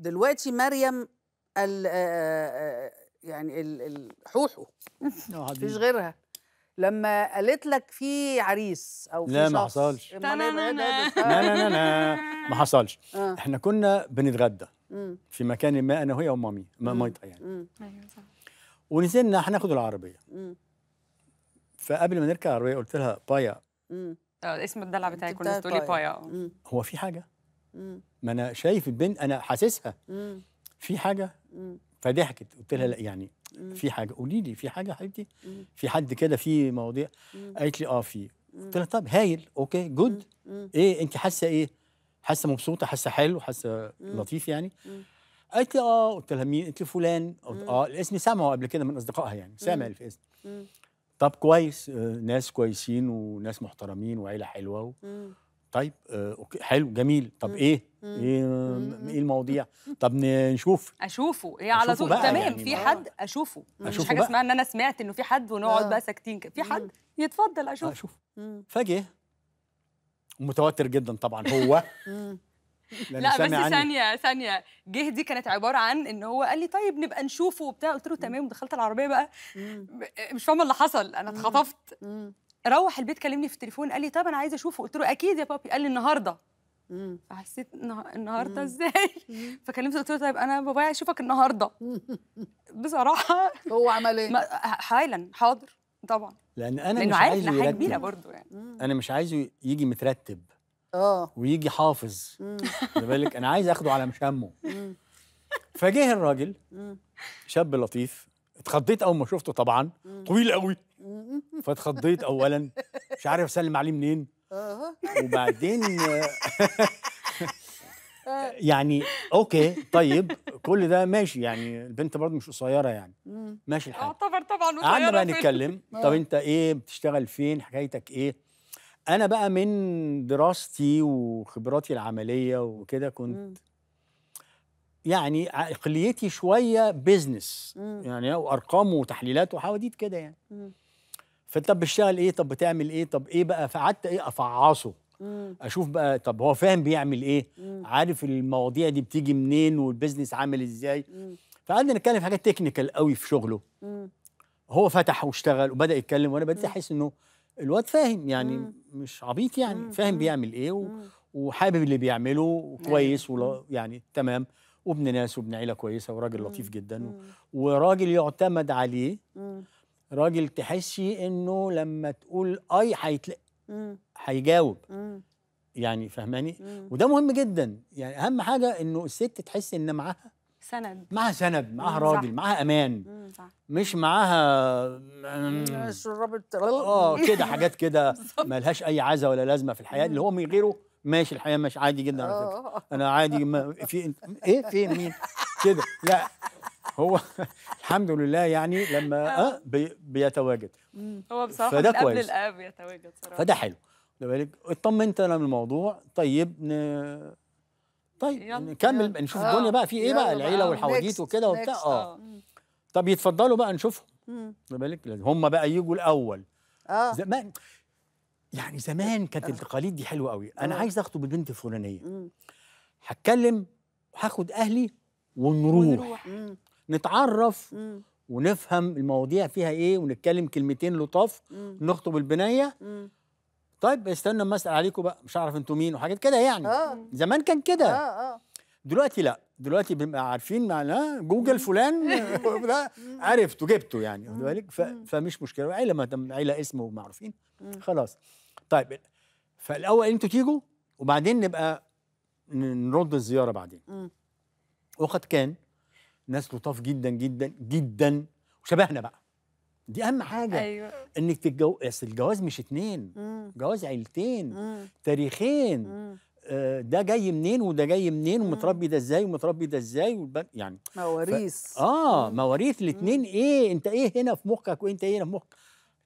دلوقتي مريم ال يعني الحوحو مفيش غيرها لما قالت لك في عريس او في لا ما حصلش إيه لا لا لا ما آه. حصلش آه. احنا كنا بنتغدى في مكان ما انا وهي ومامي مامتها يعني أيوة، ونزلنا هناخد العربيه فقبل ما نركب العربيه قلت لها بايا اه اسم الدلع بتاعي كنا تقولي بايا آه. هو في حاجه ما انا شايف البنت انا حاسسها في حاجه فضحكت قلت لها لا يعني في حاجه قولي لي في حاجه حبيبتي في حد كده في مواضيع قالت لي اه في قلت لها طب هايل اوكي جود ايه انت حاسه ايه حاسه مبسوطه حاسه حلو حاسه لطيف يعني قالت لي اه قلت لها مين قلت لي فلان اه الاسم سامعه قبل كده من اصدقائها يعني سامع الاسم طب كويس آه، ناس كويسين وناس محترمين وعيله حلوه طيب آه، اوكي حلو جميل طب ايه ايه ايه المواضيع طب نشوف اشوفه ايه على طول تمام يعني في حد اشوفه مش حاجه اسمها ان انا سمعت انه في حد ونقعد آه. بقى ساكتين في حد يتفضل آه، اشوفه اشوف فجاه متوتر جدا طبعا هو لا بس عني. ثانية ثانية جه دي كانت عبارة عن ان هو قال لي طيب نبقى نشوفه وبتاع قلت له تمام ودخلت العربية بقى مش فاهمة اللي حصل انا اتخطفت روح البيت كلمني في التليفون قال لي طب انا عايزه اشوفه قلت له اكيد يا بابي قال لي النهارده فحسيت النهارده ازاي فكلمته قلت له طيب انا بابايا اشوفك النهارده بصراحه هو عمل ايه حالا حاضر طبعا لان انا مش عايزه حاجه كبيره برضه يعني انا مش عايزه يجي مترتب اه ويجي حافظ خلي بالك انا عايز اخده على مشامه فجه الراجل شاب لطيف اتخضيت اول ما شفته طبعا طويل قوي فاتخضيت اولا مش عارف اسلم عليه منين وبعدين آه. يعني اوكي طيب كل ده ماشي يعني البنت برضه مش قصيره يعني ماشي الحال اعتبر طبعا قعدنا بقى نتكلم طب انت ايه بتشتغل فين حكايتك ايه انا بقى من دراستي وخبراتي العمليه وكده كنت يعني عقليتي شويه بيزنس يعني وارقام وتحليلات وحواديت كده يعني فطب بتشتغل ايه طب بتعمل ايه طب ايه بقى فقعدت ايه افعصه مم. اشوف بقى طب هو فاهم بيعمل ايه مم. عارف المواضيع دي بتيجي منين والبيزنس عامل ازاي فقعدنا نتكلم في حاجات تكنيكال قوي في شغله مم. هو فتح واشتغل وبدا يتكلم وانا بدات احس انه الواد فاهم يعني مم. مش عبيط يعني مم. فاهم بيعمل ايه و... وحابب اللي بيعمله كويس أيوه. ولا يعني تمام وابن ناس وابن عيله كويسه وراجل لطيف جدا و... وراجل يعتمد عليه مم. راجل تحسي انه لما تقول اي هيتل هيجاوب يعني فهماني وده مهم جدا يعني اهم حاجه انه الست تحس ان معاها سند معاها سند معاها راجل معاها امان صح. مش معاها شرابة اه كده حاجات كده ملهاش اي عزه ولا لازمه في الحياه اللي هو من غيره ماشي الحياه ماشي عادي جدا على فكره آه. انا عادي ما في ايه فين مين كده لا هو الحمد لله يعني لما اه, آه، بي بيتواجد هو بصراحه فده قبل الاب يتواجد صراحه فده حلو خلي بالك اطمنت انا من الموضوع طيب ن... طيب نكمل نشوف الدنيا آه. بقى في ايه بقى العيله والحواجيت والحواديت وكده وبتاع اه, آه. طب يتفضلوا بقى نشوفهم خلي بالك هم بقى يجوا الاول اه زمان يعني زمان كانت التقاليد دي حلوه قوي انا عايز اخطب البنت الفلانيه هتكلم هاخد اهلي ونروح, ونروح. نتعرف مم. ونفهم المواضيع فيها ايه ونتكلم كلمتين لطاف نخطب البنيه مم. طيب استنى اما اسال عليكم بقى مش عارف انتوا مين وحاجات كده يعني آه. زمان كان كده آه آه. دلوقتي لا دلوقتي بنبقى عارفين معناه جوجل فلان عرفته جبته يعني واخد بالك فمش مشكله عيله ما دام عيله اسمه معروفين خلاص طيب فالاول انتوا تيجوا وبعدين نبقى نرد الزياره بعدين وقد كان ناس لطاف جدا جدا جدا وشبهنا بقى دي اهم حاجه أيوة. انك تتجو اصل الجواز مش اتنين مم. جواز عيلتين مم. تاريخين مم. آه ده جاي منين وده جاي منين ومتربي ده ازاي ومتربي ده ازاي يعني مواريث ف... اه مواريث الاتنين ايه انت ايه هنا في مخك وانت ايه هنا في مخك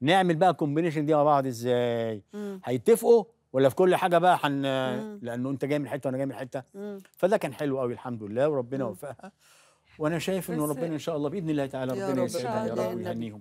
نعمل بقى الكومبينيشن دي مع بعض ازاي هيتفقوا ولا في كل حاجه بقى حن... لانه انت جاي من حته وانا جاي من حته فده كان حلو قوي الحمد لله وربنا وفقها وانا شايف انه ربنا ان شاء الله باذن الله تعالى ربنا يسعدها يا رب ويهنيهم